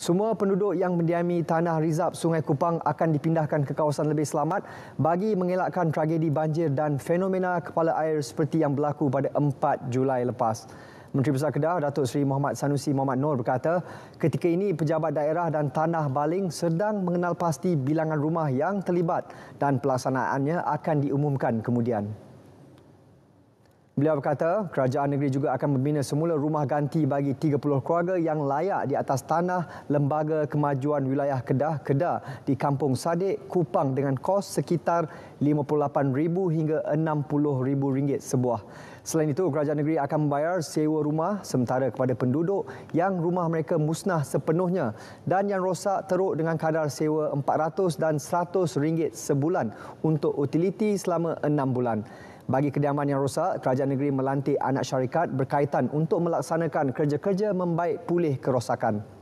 Semua penduduk yang mendiami tanah rizab Sungai Kupang akan dipindahkan ke kawasan lebih selamat bagi mengelakkan tragedi banjir dan fenomena kepala air seperti yang berlaku pada 4 Julai lepas. Menteri Besar Kedah Datuk Seri Muhammad Sanusi Muhammad Nor berkata, ketika ini pejabat daerah dan tanah baling sedang mengenal pasti bilangan rumah yang terlibat dan pelaksanaannya akan diumumkan kemudian. Beliau berkata, kerajaan negeri juga akan membina semula rumah ganti bagi 30 keluarga yang layak di atas tanah Lembaga Kemajuan Wilayah Kedah-Kedah di Kampung Sadik, Kupang dengan kos sekitar RM58,000 hingga RM60,000 sebuah. Selain itu, kerajaan negeri akan membayar sewa rumah sementara kepada penduduk yang rumah mereka musnah sepenuhnya dan yang rosak teruk dengan kadar sewa RM400 dan RM100 sebulan untuk utiliti selama enam bulan. Bagi kediaman yang rosak, kerajaan negeri melantik anak syarikat berkaitan untuk melaksanakan kerja-kerja membaik pulih kerosakan.